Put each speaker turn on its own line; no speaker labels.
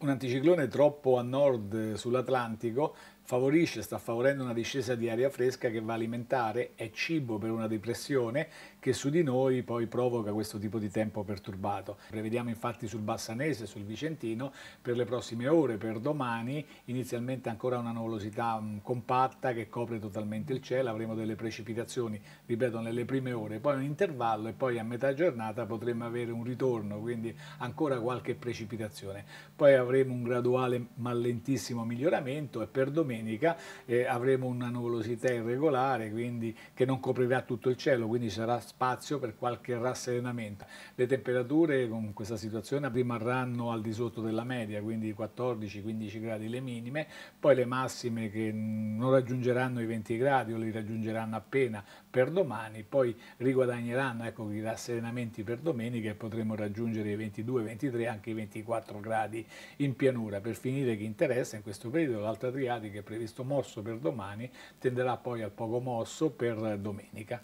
un anticiclone troppo a nord eh, sull'Atlantico favorisce, sta favorendo una discesa di aria fresca che va a alimentare, è cibo per una depressione che su di noi poi provoca questo tipo di tempo perturbato. Prevediamo infatti sul Bassanese, sul Vicentino, per le prossime ore, per domani, inizialmente ancora una nuvolosità mm, compatta che copre totalmente il cielo, avremo delle precipitazioni, ripeto, nelle prime ore, poi un intervallo e poi a metà giornata potremmo avere un ritorno, quindi ancora qualche precipitazione. Poi avremo un graduale ma lentissimo miglioramento e per domenica domenica, eh, avremo una nuvolosità irregolare quindi, che non coprirà tutto il cielo, quindi sarà spazio per qualche rasserenamento. Le temperature con questa situazione rimarranno al di sotto della media, quindi 14-15 gradi le minime, poi le massime che non raggiungeranno i 20 gradi o li raggiungeranno appena per domani, poi riguadagneranno ecco, i rasserenamenti per domenica e potremo raggiungere i 22, 23, anche i 24 gradi in pianura. Per finire chi interessa in questo periodo l'Alta Adriatica previsto mosso per domani tenderà poi al poco mosso per domenica.